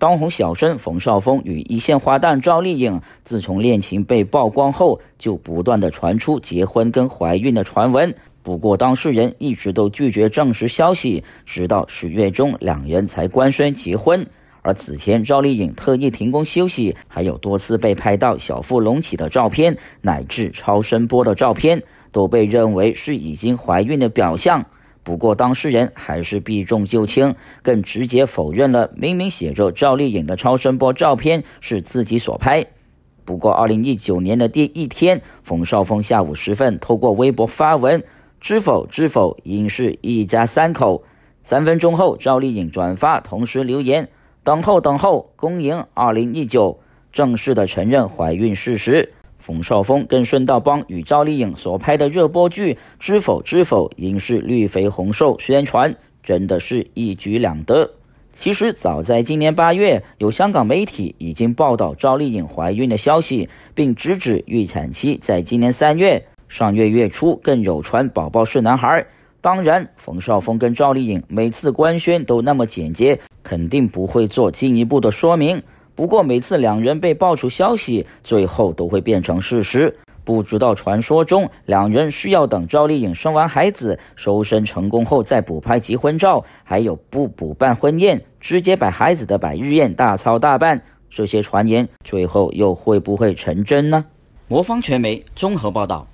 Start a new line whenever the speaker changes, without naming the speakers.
当红小生冯绍峰与一线花旦赵丽颖，自从恋情被曝光后，就不断的传出结婚跟怀孕的传闻。不过，当事人一直都拒绝证实消息，直到十月中，两人才官宣结婚。而此前，赵丽颖特意停工休息，还有多次被拍到小腹隆起的照片，乃至超声波的照片，都被认为是已经怀孕的表象。不过当事人还是避重就轻，更直接否认了明明写着赵丽颖的超声波照片是自己所拍。不过，二零一九年的第一天，冯绍峰下午时分通过微博发文：“知否知否，应是一家三口。”三分钟后，赵丽颖转发，同时留言：“等候等候，恭迎二零一九，正式的承认怀孕事实。”冯绍峰跟顺道帮与赵丽颖所拍的热播剧《知否知否》，应是绿肥红瘦宣传，真的是一举两得。其实早在今年八月，有香港媒体已经报道赵丽颖怀孕的消息，并直指预产期在今年三月。上月月初更有传宝宝是男孩。当然，冯绍峰跟赵丽颖每次官宣都那么简洁，肯定不会做进一步的说明。不过每次两人被爆出消息，最后都会变成事实。不知道传说中两人需要等赵丽颖生完孩子、收身成功后再补拍结婚照，还有不补办婚宴，直接摆孩子的百日宴大操大办，这些传言最后又会不会成真呢？魔方传媒综合报道。